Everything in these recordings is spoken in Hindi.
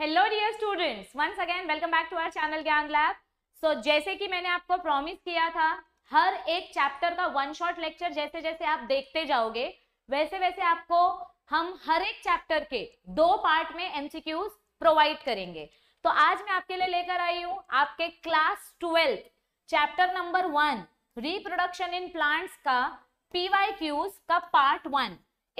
Hello dear students once again welcome back to our channel Gyan lab so जैसे कि मैंने आपको प्रॉमिस किया था हर एक चैप्टर का वन शॉट लेक्चर जैसे जैसे आप देखते जाओगे वैसे वैसे आपको हम हर एक चैप्टर के दो पार्ट में एमसीक्यूज प्रोवाइड करेंगे तो आज मैं आपके लिए लेकर आई हूँ आपके class twelfth chapter number one reproduction in plants का पी क्यूज का पार्ट वन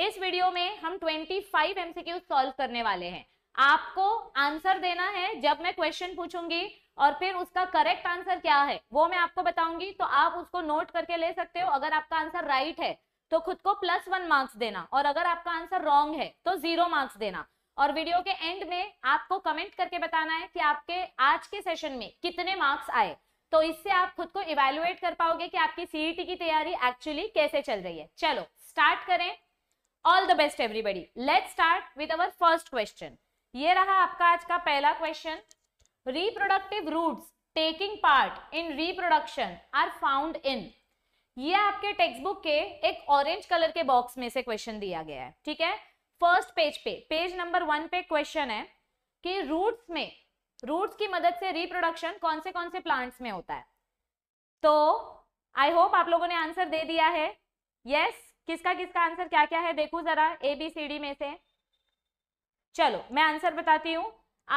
इस वीडियो में हम ट्वेंटी एमसीक्यूज सॉल्व करने वाले हैं आपको आंसर देना है जब मैं क्वेश्चन पूछूंगी और फिर उसका करेक्ट आंसर क्या है वो मैं आपको बताऊंगी तो आप उसको नोट करके ले सकते हो अगर आपका आंसर राइट है तो खुद को प्लस वन मार्क्स देना और अगर आपका आंसर रॉन्ग है तो जीरो मार्क्स देना और वीडियो के एंड में आपको कमेंट करके बताना है कि आपके आज के सेशन में कितने मार्क्स आए तो इससे आप खुद को इवेल्युएट कर पाओगे कि आपकी सीईटी e की तैयारी एक्चुअली कैसे चल रही है चलो स्टार्ट करें all the best everybody let start with our first question ये रहा आपका आज का पहला question reproductive roots taking part in reproduction are found in ये आपके टेक्स बुक के एक ऑरेंज कलर के बॉक्स में से क्वेश्चन दिया गया है ठीक है फर्स्ट पेज पे पेज नंबर वन पे क्वेश्चन है कि रूट्स में रूट्स की मदद से रिप्रोडक्शन कौन से कौन से प्लांट्स में होता है तो आई होप आप लोगों ने आंसर दे दिया है यस yes, किसका किसका आंसर क्या क्या है देखो जरा ए बी सी डी में से चलो मैं आंसर बताती हूँ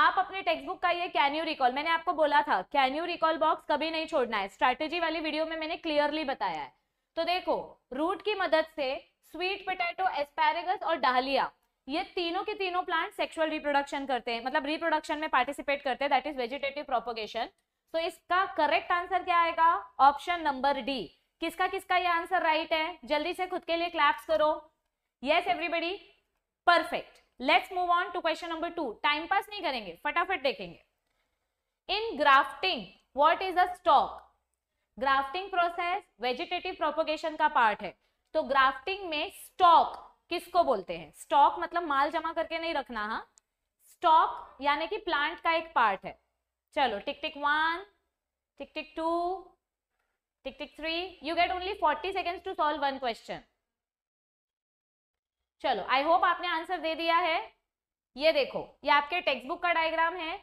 आप अपने टेक्स्ट बुक का ये कैन यू रिकॉल मैंने आपको बोला था कैन यू रिकॉल बॉक्स कभी नहीं छोड़ना है स्ट्रैटेजी वाली वीडियो में मैंने क्लियरली बताया है तो देखो रूट की मदद से स्वीट पोटैटो एस्पैरेगस और डहलिया ये तीनों के तीनों प्लांट सेक्सुअल रिप्रोडक्शन करते हैं मतलब रिप्रोडक्शन में पार्टिसिपेट करते हैं दैट इज वेजिटेटिव प्रोपोगेशन तो इसका करेक्ट आंसर क्या आएगा ऑप्शन नंबर डी किसका किसका ये आंसर राइट है जल्दी से खुद के लिए क्लैप्स करो yes everybody perfect let's move on to question number two time pass नहीं करेंगे फटाफट देखेंगे in grafting what is a stock grafting process vegetative propagation का पार्ट है तो ग्राफ्टिंग में स्टॉक किसको बोलते हैं स्टॉक मतलब माल जमा करके नहीं रखना हाँ स्टॉक यानी कि प्लांट का एक पार्ट है चलो tick tick one tick tick two tick tick three you get only forty seconds to solve one question चलो आई होप आपने आंसर दे दिया है ये देखो ये आपके टेक्स्ट बुक का डायग्राम है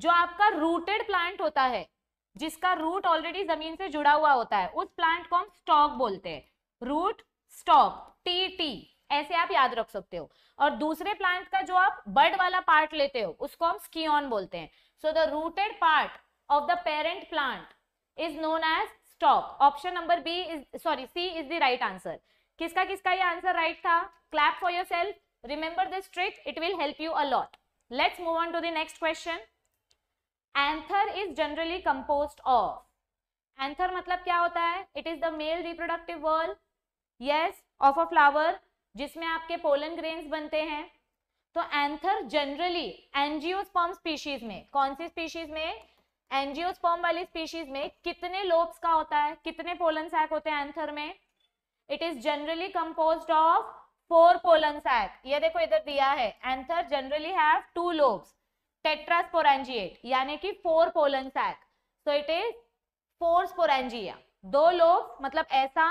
जो आपका रूटेड प्लांट होता है जिसका रूट ऑलरेडी जमीन से जुड़ा हुआ होता है उस प्लांट को हम स्टॉक बोलते हैं रूट स्टॉक टी टी ऐसे आप याद रख सकते हो और दूसरे प्लांट का जो आप बड वाला पार्ट लेते हो उसको हम स्कीन बोलते हैं so the rooted part of the parent plant is known as stock option number B is sorry C is the right answer किसका किसका ये आंसर राइट था clap for your yourself remember this trick it will help you a lot let's move on to the next question anther is generally compose of anther मतलब क्या होता है it is the male reproductive whorl yes of a flower जिसमें आपके पोलन ग्रेन्स बनते हैं तो एंथर जनरली एनजियोस्पर्म स्पीशीज में कौन सी स्पीशीज में एनजियोस्पर्म वाली स्पीशीज में कितने लोब्स का होता है कितने पोलन सैक होते हैं एंथर में it is generally compose of four pollen sac ये देखो इधर दिया है anther generally have two lobes tetrasporangiate यानी कि four pollen sac so it is four sporangia दो लोब मतलब ऐसा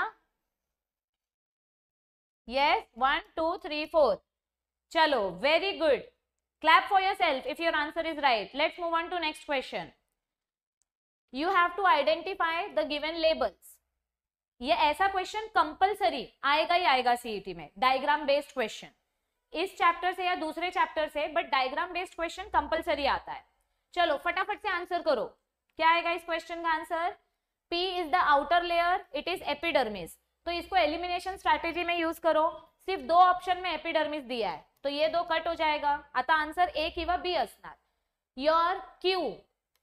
yes one two three four चलो very good clap for your self if your answer is right let's move on to next question you have to identify the given labels ये ऐसा क्वेश्चन कंपलसरी आएगा ही आएगा सीईटी में डायग्राम बेस्ड क्वेश्चन इस चैप्टर से या दूसरे चैप्टर से but diagram based question compulsory आता है चलो फटाफट से आंसर करो क्या आएगा इस क्वेश्चन का answer P is the outer layer it is epidermis तो इसको एलिमिनेशन स्ट्रेटेजी में यूज करो सिर्फ दो ऑप्शन में एपिडर्मिस दिया है तो ये दो कट हो जाएगा आता आंसर ए किंवा बी असनार your Q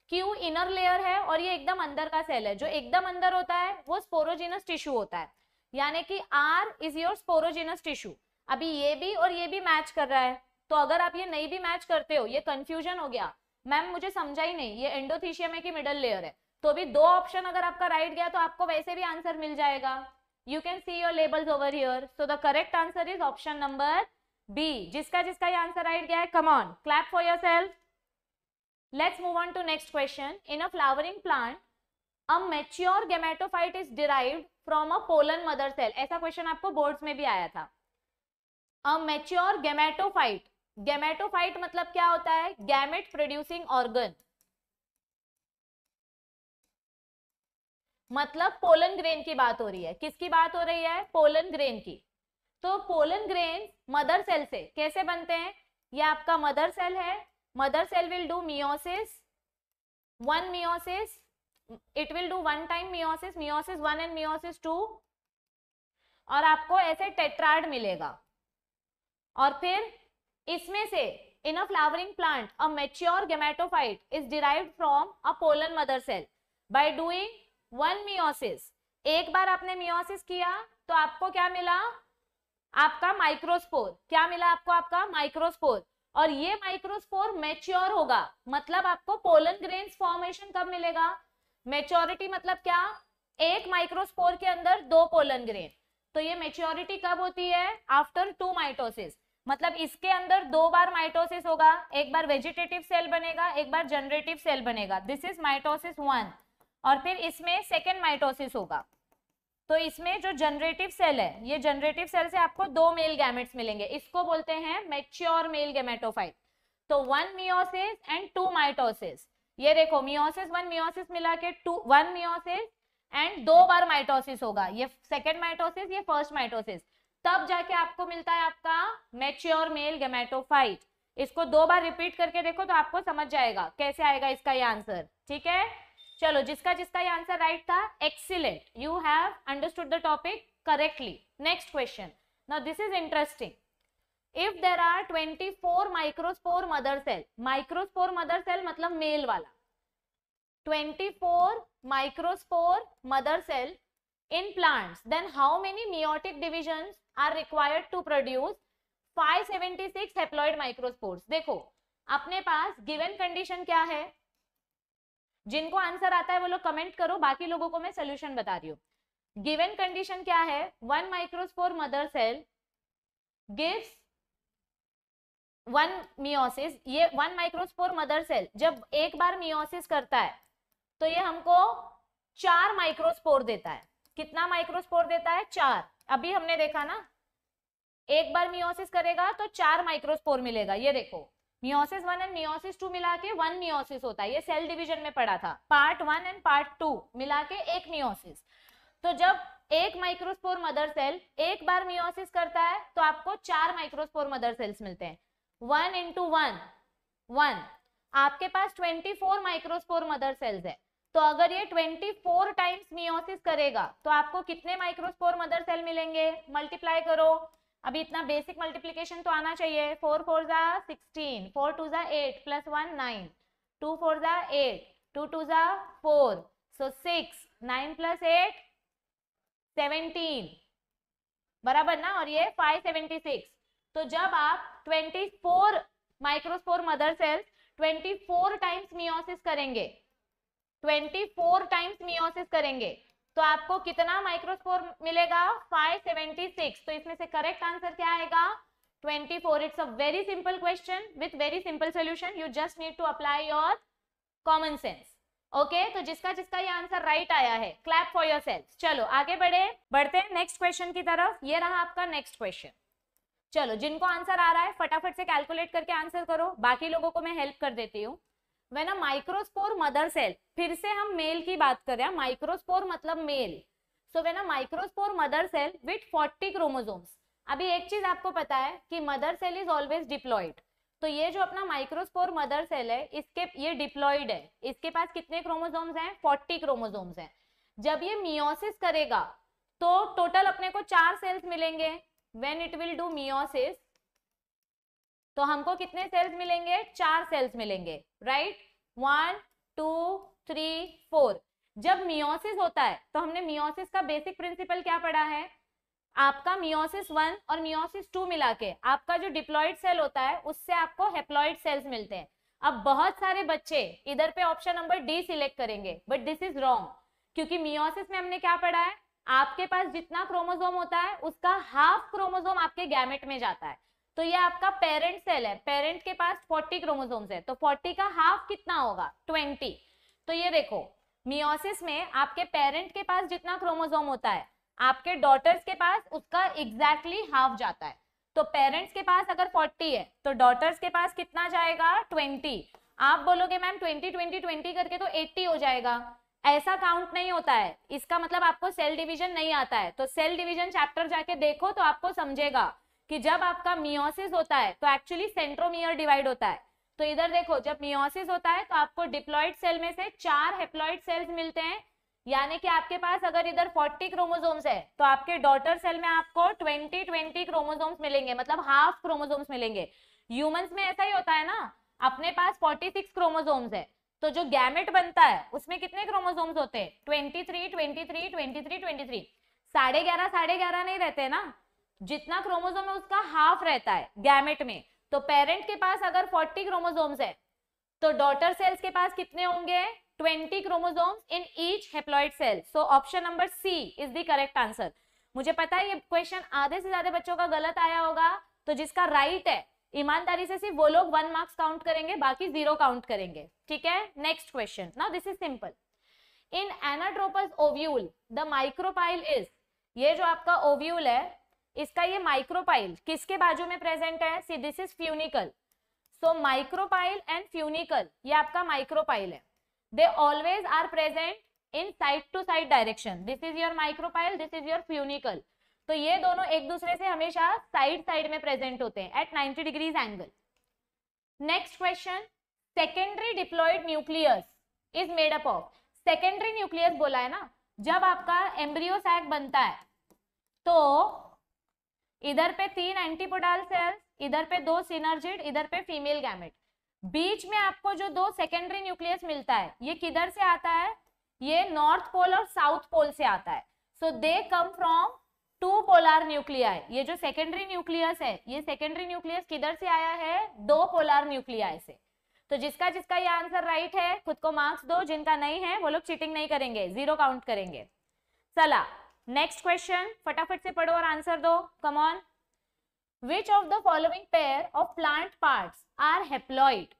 Q inner layer है और ये एकदम अंदर का सेल है जो एकदम अंदर होता है वो स्पोरोजिनस टिश्यू होता है यानी कि R is your sporogenous tissue अभी ये भी और ये भी मैच कर रहा है तो अगर आप ये नहीं भी मैच करते हो ये कंफ्यूजन हो गया मैम मुझे समझा ही नहीं ये एंडोथीशियम है कि मिडल लेयर है तो अभी दो ऑप्शन अगर आपका राइट गया तो आपको वैसे भी आंसर मिल जाएगा you can see your labels over here so the correct answer is option number B जिसका जिसका ये आंसर राइट गया है come on clap for your self Let's move on to next question. In a flowering plant, a mature gametophyte is derived from a pollen mother cell. ऐसा क्वेश्चन आपको बोर्ड्स में भी आया था a mature gametophyte गेमेटोफाइट मतलब क्या होता है गैमेट प्रोड्यूसिंग ऑर्गन मतलब पोलन ग्रेन की बात हो रही है किसकी बात हो रही है पोलन ग्रेन की तो पोलन ग्रेन मदर सेल से कैसे बनते हैं ये आपका मदर सेल है mother cell will do meiosis one meiosis it will do one time meiosis meiosis one and meiosis two और आपको ऐसे टेट्राड मिलेगा और फिर इसमें से in a flowering plant a mature gametophyte is derive from a pollen mother cell by doing one meiosis एक बार आपने मियोसिस किया तो आपको क्या मिला आपका माइक्रोस्पोर क्या मिला आपको आपका माइक्रोस्पोर और ये माइक्रोस्पोर मेच्योर होगा मतलब आपको पोलन ग्रेन फॉर्मेशन कब मिलेगा मेच्योरिटी मतलब क्या एक माइक्रोस्पोर के अंदर दो पोलन ग्रेन तो ये मेच्योरिटी कब होती है आफ्टर टू माइटोसिस मतलब इसके अंदर दो बार माइटोसिस होगा एक बार वेजिटेटिव सेल बनेगा एक बार जनरेटिव सेल बनेगा दिस इज माइटोसिस वन और फिर इसमें सेकेंड माइटोसिस होगा तो इसमें जो जनरेटिव सेल है ये जनरेटिव सेल से आपको दो मेल गैमेट्स मिलेंगे इसको बोलते हैं मेच्योर मेल गैमेटोफाइट तो one meiosis and two mitosis ये देखो मियोसिस वन मियोसिस मिला के टू वन मियोसिस एंड दो बार माइटोसिस होगा ये सेकेंड माइटोसिस ये फर्स्ट माइटोसिस तब जाके आपको मिलता है आपका मेच्योर मेल गैमेटोफाइट इसको दो बार रिपीट करके देखो तो आपको समझ जाएगा कैसे आएगा इसका ये आंसर ठीक है चलो जिसका जिसका ये आंसर राइट था excellent you have understood the topic correctly next question now this is interesting if there are 24 microspore mother cell microspore mother cell मतलब मेल वाला 24 microspore mother cell in plants then how many meiotic divisions are required to produce 576 haploid microspores देखो अपने पास गिवन कंडीशन क्या है जिनको आंसर आता है वो लोग कमेंट करो बाकी लोगों को मैं सोल्यूशन बता रही हूँ गिवेन कंडीशन क्या है one microspore mother cell gives one meiosis ये वन माइक्रोस्पोर मदर सेल जब एक बार मियोसिस करता है तो ये हमको चार माइक्रोस्पोर देता है कितना माइक्रोस्पोर देता है चार अभी हमने देखा ना एक बार मियोसिस करेगा तो चार माइक्रोस्पोर मिलेगा ये देखो meiosis one and meiosis two मिला के वन मियोसिस होता है ये सेल डिवीजन में पड़ा था part one and part two मिला के एक मियोसिस तो जब एक माइक्रोस्पोर मदर सेल एक बार मियोसिस करता है तो आपको चार माइक्रोस्पोर मदर सेल्स मिलते हैं वन इंटू वन वन आपके पास twenty four microspore mother cells है तो अगर ये ट्वेंटी फोर टाइम्स मियोसिस करेगा तो आपको कितने माइक्रोस्पोर मदर सेल मिलेंगे मल्टीप्लाई करो अभी इतना बेसिक मल्टीप्लीकेशन तो आना चाहिए फोर फोर ज़ा सिक्सटीन फोर टू ज़ा eight plus one nine two four ज़ा एट टू टू ज़ा four so six nine plus eight seventeen बराबर ना और ये फाइव सेवेंटी सिक्स तो जब आप twenty four microspore mother cells twenty four times meiosis करेंगे ट्वेंटी फोर टाइम्स मियोसिस करेंगे तो आपको कितना माइक्रोस्पोर मिलेगा 576 तो इसमें से करेक्ट आंसर क्या आएगा 24 it's a very simple question with very simple solution you just need to apply your common sense okay तो जिसका जिसका ये आंसर राइट आया है क्लैप फॉर योर सेल्फ चलो आगे बढ़े बढ़ते हैं नेक्स्ट क्वेश्चन की तरफ ये रहा आपका नेक्स्ट क्वेश्चन चलो जिनको आंसर आ रहा है फटाफट से कैलकुलेट करके आंसर करो बाकी लोगों को मैं हेल्प कर देती हूँ when a microspore mother cell फिर से हम मेल की बात कर रहे हैं माइक्रोस्पोर मतलब male so when a microspore mother cell with forty chromosomes अभी एक चीज आपको पता है कि mother cell is always diploid तो ये जो अपना माइक्रोस्पोर मदर सेल है इसके ये डिप्लॉइड है इसके पास कितने क्रोमोजोम्स हैं फोर्टी क्रोमोजोम्स हैं जब ये मियोसिस करेगा तो टोटल अपने को चार सेल्स मिलेंगे when it will do meiosis तो हमको कितने सेल्स मिलेंगे चार सेल्स मिलेंगे right one two three four जब मियोसिस होता है तो हमने मियोसिस का बेसिक प्रिंसिपल क्या पढ़ा है आपका मियोसिस वन और मियोसिस टू मिला के आपका जो डिप्लॉइड सेल होता है उससे आपको हेप्लॉइड सेल्स मिलते हैं अब बहुत सारे बच्चे इधर पे ऑप्शन नंबर डी सिलेक्ट करेंगे बट दिस इज रॉन्ग क्योंकि मियोसिस में हमने क्या पढ़ा है आपके पास जितना क्रोमोजोम होता है उसका हाफ क्रोमोजोम आपके गैमेट में जाता है तो ये आपका पेरेंट सेल है पेरेंट के पास 40 क्रोमोसोम्स है तो 40 का हाफ कितना होगा 20 तो ये देखो मियोसिस में आपके पेरेंट के पास जितना क्रोमोसोम होता है आपके डॉटर्स के पास उसका एग्जैक्टली exactly हाफ जाता है तो पेरेंट्स के पास अगर 40 है तो डॉटर्स के पास कितना जाएगा 20 आप बोलोगे मैम 20 20 20 करके तो 80 हो जाएगा ऐसा काउंट नहीं होता है इसका मतलब आपको सेल डिवीजन नहीं आता है तो सेल डिवीजन चैप्टर जाके देखो तो आपको समझेगा कि जब आपका मियोसिस होता है तो एक्चुअली सेंट्रोमियर डिवाइड होता है तो इधर देखो जब मियोसिस होता है तो आपको डिप्लॉइड सेल में से चार हेप्लॉइड सेल्स मिलते हैं यानी कि आपके पास अगर इधर 40 क्रोमोसोम्स है तो आपके डॉटर सेल में आपको 20 20 क्रोमोसोम्स मिलेंगे मतलब हाफ क्रोमोसोम्स मिलेंगे ह्यूमंस में ऐसा ही होता है ना अपने पास 46 क्रोमोजोम्स है तो जो गैमेट बनता है उसमें कितने क्रोमोजोम्स होते हैं 23 23 23 23 साढ़े ग्यारह साढ़े ग्यारह नहीं रहते ना जितना क्रोमोजोम है उसका हाफ रहता है गैमेट में तो पेरेंट के पास अगर 40 क्रोमोजोम्स है तो डॉटर सेल्स के पास कितने होंगे 20 chromosomes in each haploid cell so option number C is the correct answer मुझे पता है ये क्वेश्चन आधे से ज्यादा बच्चों का गलत आया होगा तो जिसका राइट है ईमानदारी से सिर्फ वो लोग वन मार्क्स काउंट करेंगे बाकी जीरो काउंट करेंगे ठीक है next question now this is simple in anatropous ovule the micropyle is ये जो आपका ओव्यूल है इसका ये माइक्रोपाइल किसके बाजू में प्रेजेंट है see this is funicle so micropyle and funicle ये आपका माइक्रोपाइल है they always are present in side to side direction this is your micropyle this is your funicle तो ये दोनों एक दूसरे से हमेशा साइड साइड में प्रेजेंट होते हैं at 90 degrees angle next question secondary diploid nucleus is made up of secondary nucleus बोला है ना जब आपका एम्ब्रियो सैक बनता है तो इधर पे तीन एंटीपोडाल सेल्स इधर पे दो सिनर्जिड इधर पे फीमेल गैमेट बीच में आपको जो दो सेकेंडरी न्यूक्लियस मिलता है ये किधर से आता है ये नॉर्थ पोल और साउथ पोल से आता है so they come from two polar nuclei ये जो सेकेंडरी न्यूक्लियस है ये सेकेंडरी न्यूक्लियस किधर से आया है दो पोलार न्यूक्लिया से तो जिसका जिसका ये आंसर राइट है खुद को मार्क्स दो जिनका नहीं है वो लोग चीटिंग नहीं करेंगे जीरो काउंट करेंगे चला नेक्स्ट क्वेश्चन फटाफट से पढ़ो और आंसर दो come on which of the following pair of plant part are haploid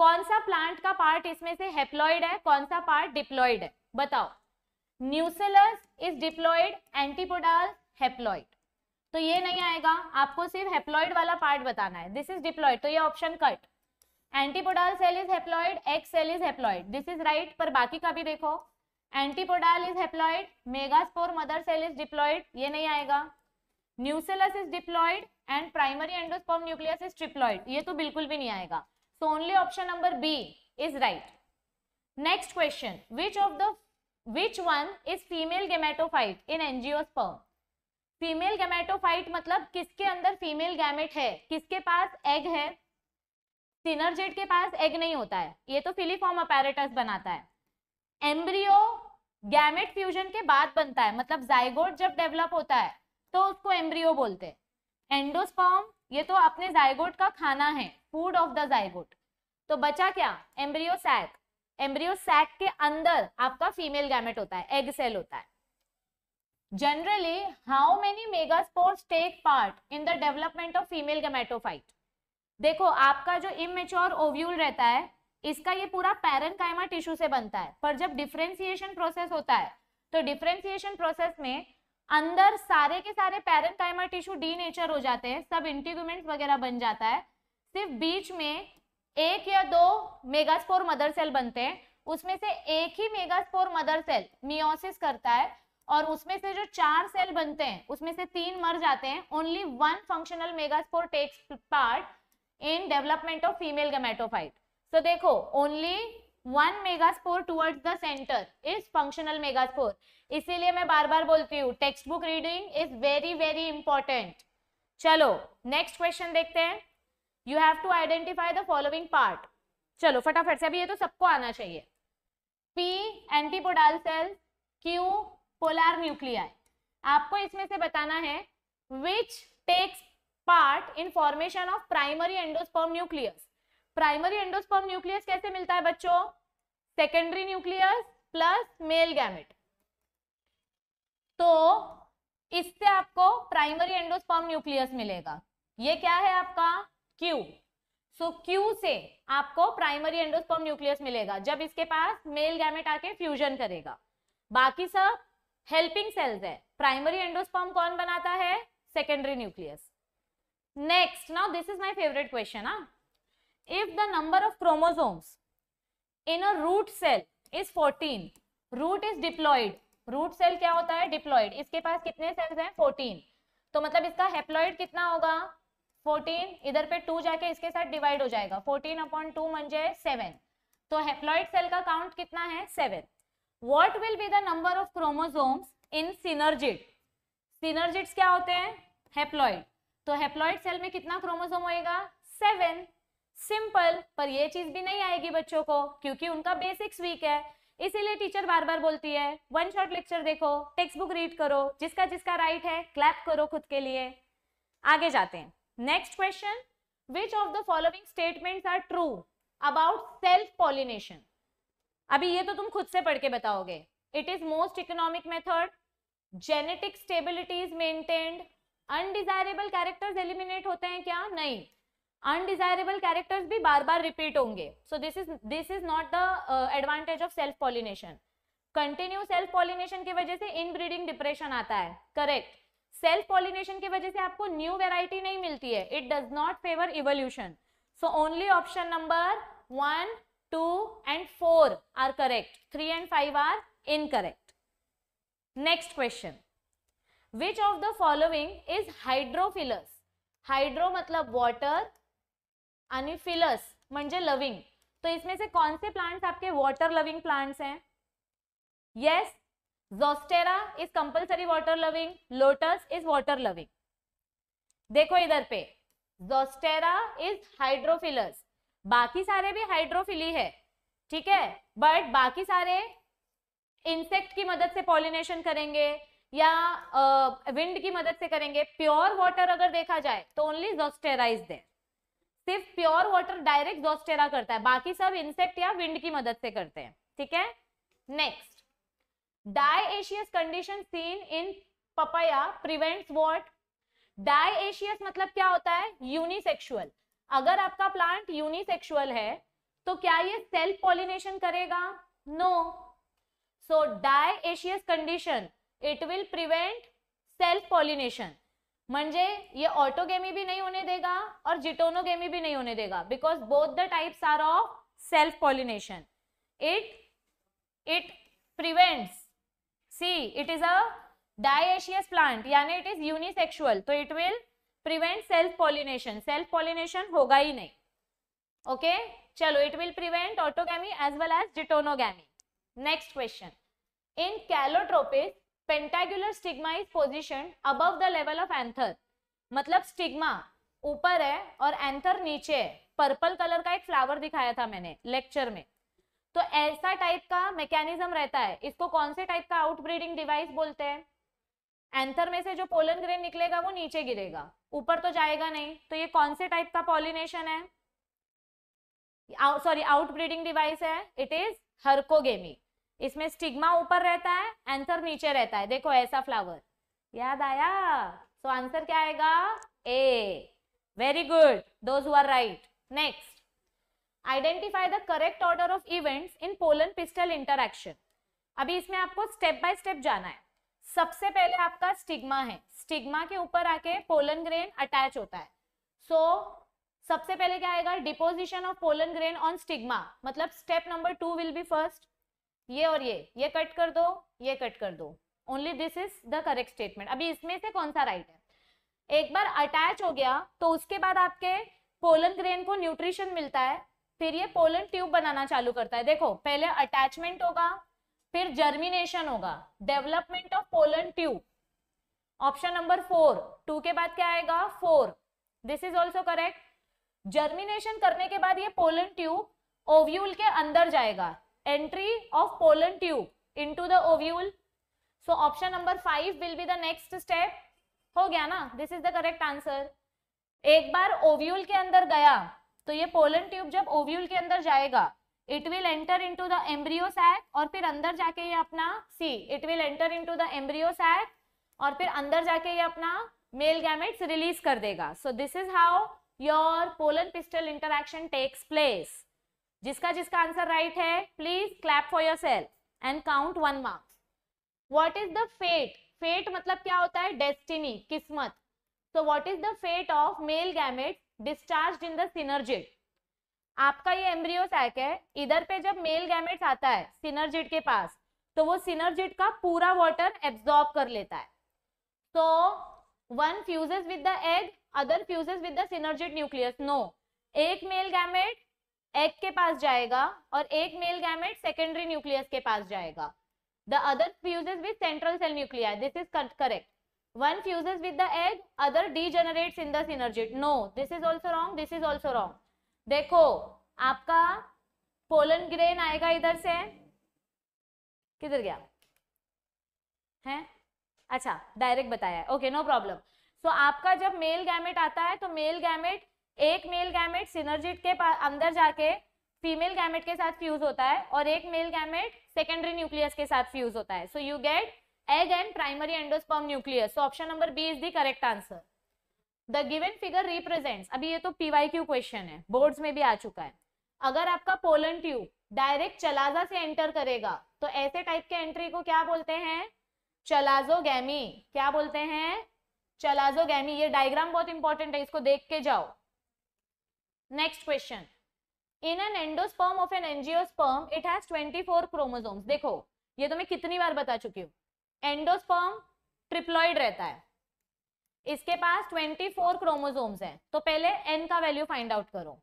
कौन सा प्लांट का पार्ट इसमें से हेप्लॉइड है कौन सा पार्ट डिप्लॉइड है बताओ nucellus is diploid antipodal haploid तो ये नहीं आएगा आपको सिर्फ हेप्लॉइड वाला पार्ट बताना है दिस इज डिप्लॉइड तो ये option cut antipodal cell is haploid egg cell is haploid this is right पर बाकी का भी देखो antipodal is haploid megaspore mother cell is diploid ये नहीं आएगा nucellus is diploid and primary endosperm nucleus is triploid ये तो बिल्कुल भी नहीं आएगा so only option number B is right next question which of the which one is female gametophyte in angiosperm female gametophyte मतलब किसके अंदर फीमेल गैमेट है किसके पास एग है सिनर्जेट के पास एग नहीं होता है ये तो फिलीफॉर्म अपेरेटस बनाता है एम्ब्रियो गैमेट फ्यूजन के बाद बनता है मतलब जायगोट जब डेवलप होता है तो उसको एम्ब्रियो बोलते हैं एंडोस्पॉम ये तो अपने जायगोट का खाना है फूड ऑफ द जायगोट तो बचा क्या एम्ब्रियो सैक एम्ब्रियो सैक के अंदर आपका फीमेल गैमेट होता है एग सेल होता है generally how many megaspores take part in the development of female gametophyte देखो आपका जो इमेच्योर ओव्यूल रहता है इसका ये पूरा कायमा टिश्यू से बनता है पर जब डिफ्रेंसिएशन प्रोसेस होता है तो डिफ्रेंसिएशन प्रोसेस में अंदर सारे के सारे कायमा टिश्यू डी हो जाते हैं सब इंटीग्यूमेंट वगैरह बन जाता है सिर्फ बीच में एक या दो मेगास्पोर मदर सेल बनते हैं उसमें से एक ही मेगास्पोर मदर सेल मियोसिस करता है और उसमें से जो चार सेल बनते हैं उसमें से तीन मर जाते हैं only one functional megaspore takes part in development of female gametophyte so देखो only one megaspore towards the centre is functional megaspore इसीलिए मैं बार बार बोलती हूँ text book reading is very very important चलो नेक्स्ट क्वेश्चन देखते हैं you have to identify the following part चलो फटाफट से अभी ये तो सबको आना चाहिए P antipodal cell Q polar nuclei आपको इसमें से बताना है which takes part in formation of primary endosperm nucleus primary endosperm nucleus कैसे मिलता है बच्चों secondary nucleus plus male gamete तो इससे आपको प्राइमरी एंडोस्पर्म न्यूक्लियस मिलेगा ये क्या है आपका क्यू सो क्यू से आपको प्राइमरी एंडोस्पर्म न्यूक्लियस मिलेगा जब इसके पास मेल गैमेट आके फ्यूजन करेगा बाकी सब हेल्पिंग सेल्स है प्राइमरी एंडोस्पर्म कौन बनाता है secondary nucleus next now this is my favourite question हाँ if the number of chromosomes in a root cell is 14 root is diploid root cell क्या होता है diploid इसके पास कितने cells हैं 14 तो मतलब इसका haploid कितना होगा 14 इधर पे 2 जाके इसके साथ डिवाइड हो जाएगा 14 अपॉन 2 म्हणजे 7 तो haploid cell का काउंट कितना है 7 what will be the number of chromosomes in synergid synergids क्या होते हैं haploid तो haploid cell में कितना क्रोमोसोम होएगा 7 सिंपल पर ये चीज भी नहीं आएगी बच्चों को क्योंकि उनका बेसिक्स वीक है इसीलिए टीचर बार बार बोलती है वन शॉर्ट लेक्चर देखो टेक्स्ट बुक रीड करो जिसका जिसका राइट है क्लैप करो खुद के लिए आगे जाते हैं next question which of the following statement are true about self pollination अभी ये तो तुम खुद से पढ़ के बताओगे it is most economic method genetic stability is maintained undesirable characters eliminate होते हैं क्या नहीं अनडिजायरेबल कैरेक्टर्स भी बार बार रिपीट होंगे so this is this is not the advantage of self pollination continue self pollination की वजह से इन ब्रीडिंग डिप्रेशन आता है करेक्ट सेल्फ पॉलिनेशन की वजह से आपको न्यू वेराइटी नहीं मिलती है it does not favour evolution so only option number one two and four are correct three and five are incorrect next question which of the following is hydrophilous hydro मतलब वॉटर आणि फिलस लविंग तो इसमें से कौन से प्लांट्स आपके वाटर लविंग प्लांट्स हैं yes Zostera is compulsory water loving lotus is water loving देखो इधर पे जोस्टेरा इज हाइड्रोफिलस बाकी सारे भी हाइड्रोफिली है ठीक है बट बाकी सारे इंसेक्ट की मदद से पॉलिनेशन करेंगे या विंड विंड की मदद से करेंगे प्योर वाटर अगर देखा जाए तो ओनली जोस्टेरा इज सिर्फ प्योर वाटर डायरेक्ट जोस्टेरा करता है बाकी सब इंसेक्ट या विंड की मदद से करते हैं ठीक है next dioecious condition seen in papaya prevents what dioecious मतलब क्या होता है यूनिसेक्सुअल अगर आपका प्लांट यूनिसेक्सुअल है तो क्या ये सेल्फ पॉलिनेशन करेगा no so dioecious condition it will prevent self pollination मंजे ये ऑटोगेमी भी नहीं होने देगा और जिटोनोगेमी भी नहीं होने देगा because both the types are of self pollination it it prevents see it is a dioecious plant यानी इट इज यूनिसेक्सुअल तो it will prevent self pollination self pollination होगा ही नहीं ओके okay? चलो it will prevent autogamy as well as geitonogamy next question in Calotropis pentangular stigma is position above the level of anther मतलब स्टिग्मा ऊपर है और एंथर नीचे है पर्पल कलर का एक फ्लावर दिखाया था मैंने लेक्चर में तो ऐसा टाइप का मैकेनिज्म रहता है इसको कौन से टाइप का आउटब्रीडिंग डिवाइस बोलते हैं एंथर में से जो पोलन ग्रेन निकलेगा वो नीचे गिरेगा ऊपर तो जाएगा नहीं तो ये कौन से टाइप का पॉलिनेशन है सॉरी आउटब्रीडिंग डिवाइस है इट इज हर्कोगेमी इसमें स्टिग्मा ऊपर रहता है एंसर नीचे रहता है देखो ऐसा फ्लावर याद आया सो so, आंसर क्या आएगा A very good those are right next identify the correct order of events in pollen pistil interaction अभी इसमें आपको स्टेप बाय स्टेप जाना है सबसे पहले आपका स्टिग्मा है स्टिग्मा के ऊपर आके पोलन ग्रेन अटैच होता है सो so, सबसे पहले क्या आएगा deposition of pollen grain on stigma मतलब step number two will be first ये और ये ये कट कर दो ये कट कर दो only this is the correct statement अभी इसमें से कौन सा राइट है एक बार अटैच हो गया तो उसके बाद आपके पोलन ग्रेन को न्यूट्रिशन मिलता है फिर ये पोलन ट्यूब बनाना चालू करता है देखो पहले अटैचमेंट होगा फिर जर्मिनेशन होगा development of pollen tube option number four two के बाद क्या आएगा four this is also correct germination करने के बाद ये पोलन ट्यूब ओव्यूल के अंदर जाएगा of pollen tube into the ovule so option number five will be the next step हो गया ना this is the correct answer एक बार ओव्यूल के अंदर गया तो ये पोलन ट्यूब जब ओव्यूल के अंदर जाएगा it will enter to the embryo sac और फिर अंदर जाके ये अपना see it will enter to the embryo sac और फिर अंदर जाके ये अपना मेल गैमेट्स रिलीज कर देगा so this is how your pollen pistil interaction takes place जिसका जिसका आंसर राइट है please clap for your yourself and count one marks what is the fate fate मतलब क्या होता है डेस्टिनी किस्मत so what is the fate of male gamete discharged in synergid आपका ये एम्ब्रियो सैक है इधर पे जब मेल गैमेट आता है सिनर्जिट के पास तो वो सिनर्जिट का पूरा वाटर एब्जॉर्ब कर लेता है तो one fuses with the egg other fuses with the synergid nucleus no एक मेल गैमेट एग के पास जाएगा और एक मेल गैमेट सेकेंडरी न्यूक्लियस के पास जाएगा the other fuses with central cell nuclei this is correct one fuses with the egg other degenerate in synergid no this is also wrong this is also wrong देखो आपका पोलन ग्रेन आएगा इधर से किधर गया अच्छा, है अच्छा डायरेक्ट बताया ओके नो प्रॉब्लम सो आपका जब मेल गैमेट आता है तो मेल गैमेट एक मेल गैमेट सिनर्जिट के अंदर जाके फीमेल गैमेट के साथ फ्यूज होता है और एक मेल गैमेट सेकेंडरी न्यूक्लियस के साथ फ्यूज होता है so you get egg and primary endosperm nucleus so option number B is the correct answer the given figure represents अभी ये तो पीवाईक्यू क्वेश्चन है बोर्ड्स में भी आ चुका है अगर आपका पोलन ट्यूब डायरेक्ट चलाजा से एंटर करेगा तो ऐसे टाइप के एंट्री को क्या बोलते हैं चलाजोगैमी क्या बोलते हैं चलाजोगैमी ये डायग्राम बहुत इंपॉर्टेंट है इसको देख के जाओ next question in an endosperm of an angiosperm it has 24 chromosomes देखो ये तो मैं कितनी बार बता चुकी हूँ एंडोस्पर्म ट्रिप्लॉइड रहता है इसके पास 24 क्रोमोसोम्स हैं तो पहले एन का वैल्यू फाइंड आउट करो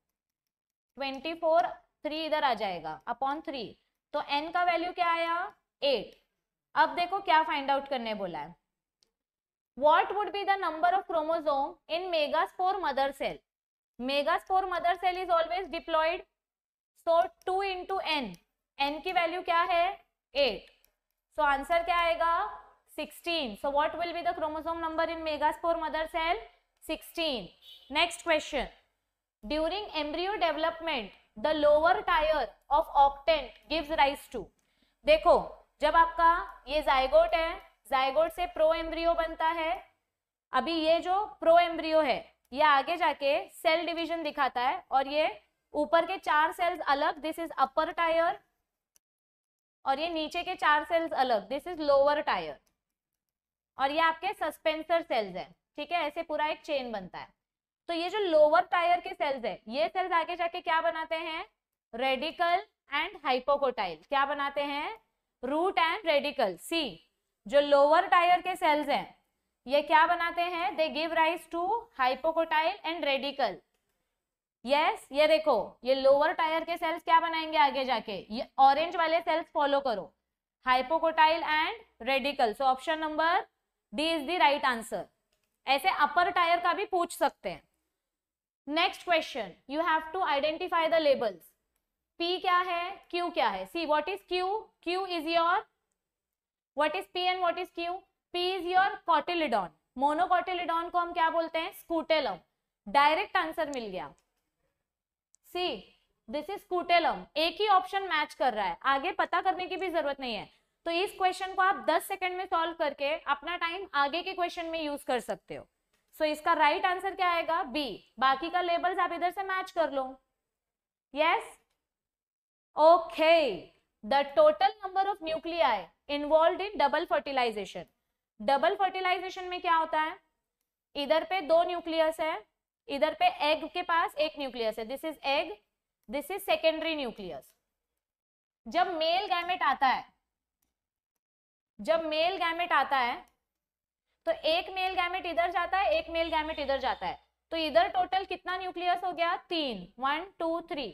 24 थ्री इधर आ जाएगा अपॉन थ्री तो एन का वैल्यू क्या आया एट अब देखो क्या फाइंड आउट करने बोला है what would be the number of chromosome in megaspore mother cell megaspore mother cell is always diploid so two into N N की वैल्यू क्या है एट सो आंसर क्या आएगा sixteen so what will be the chromosome number in mega mother cell sixteen next question during embryo development the lower tier of octant gives rise to देखो जब आपका ये जायगोट है जायगोट से प्रो एम्ब्रियो बनता है अभी ये जो प्रो एम्ब्रियो है ये आगे जाके सेल डिवीजन दिखाता है और ये ऊपर के चार सेल्स अलग दिस इज अपर टायर और ये नीचे के चार सेल्स अलग दिस इज लोअर टायर और ये आपके सस्पेंसर सेल्स है ठीक है ऐसे पूरा एक चेन बनता है तो ये जो लोअर टायर के सेल्स है ये सेल्स आगे जाके क्या बनाते हैं रेडिकल एंड हाइपोकोटाइल क्या बनाते हैं रूट एंड रेडिकल सी जो लोअर टायर के सेल्स हैं ये क्या बनाते हैं they give rise to hypocotyl and radicle yes ये देखो ये लोअर टायर के सेल्स क्या बनाएंगे आगे जाके ये ऑरेंज वाले सेल्स फॉलो करो hypocotyl and radicle so option number D is the right answer ऐसे अपर टायर का भी पूछ सकते हैं next question you have to identify the labels P क्या है क्यू क्या है see what is Q Q is your what is P and what is Q P's is your cotyledon monocotyledon को हम क्या बोलते हैं स्कूटेलम डायरेक्ट आंसर मिल गया सी दिस इज स्कूटेलम एक ही ऑप्शन मैच कर रहा है आगे पता करने की भी जरूरत नहीं है तो इस क्वेश्चन को आप 10 सेकंड में सॉल्व करके अपना टाइम आगे के क्वेश्चन में यूज कर सकते हो सो so, इसका राइट right आंसर क्या आएगा बी बाकी का लेबल्स आप इधर से मैच कर लो yes okay the total number of nuclei involved in double fertilization double fertilization में क्या होता है इधर पे दो न्यूक्लियस है इधर पे एग के पास एक न्यूक्लियस है this is egg this is secondary nucleus जब मेल गैमेट आता है जब मेल गैमेट आता है तो एक मेल गैमेट इधर जाता है एक मेल गैमेट इधर जाता है तो इधर टोटल कितना न्यूक्लियस हो गया तीन वन टू थ्री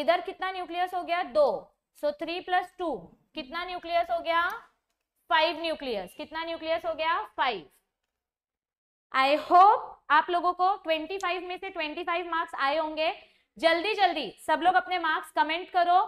इधर कितना न्यूक्लियस हो गया दो सो थ्री प्लस टू कितना न्यूक्लियस हो गया फाइव न्यूक्लियस कितना न्यूक्लियस हो गया फाइव आई होप आप लोगों को फाइव में से फाइव मार्क्स आए होंगे जल्दी जल्दी सब लोग अपने मार्क्स कमेंट करो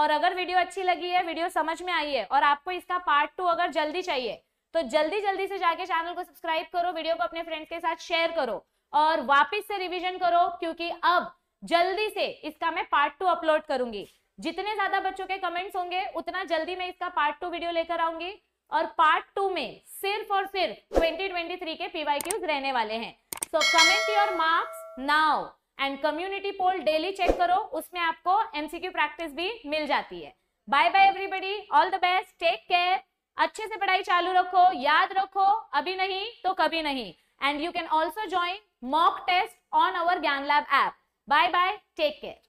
और अगर वीडियो अच्छी लगी है वीडियो समझ में आई है और आपको इसका पार्ट टू अगर जल्दी चाहिए तो जल्दी जल्दी से जाके चैनल को सब्सक्राइब करो वीडियो को अपने फ्रेंड्स के साथ शेयर करो और वापस से रिवीजन करो क्योंकि अब जल्दी से इसका मैं पार्ट टू अपलोड करूंगी जितने ज्यादा बच्चों के कमेंट्स होंगे उतना जल्दी मैं इसका पार्ट टू वीडियो लेकर आऊंगी और पार्ट टू में सिर्फ और सिर्फ 2023 के पीवाईक्यूज रहने वाले हैं so comment your marks now and community poll daily check करो उसमें आपको एमसीक्यू प्रैक्टिस भी मिल जाती है bye bye everybody all the best take care अच्छे से पढ़ाई चालू रखो याद रखो अभी नहीं तो कभी नहीं and you can also join mock test on our Gyan lab app bye bye take care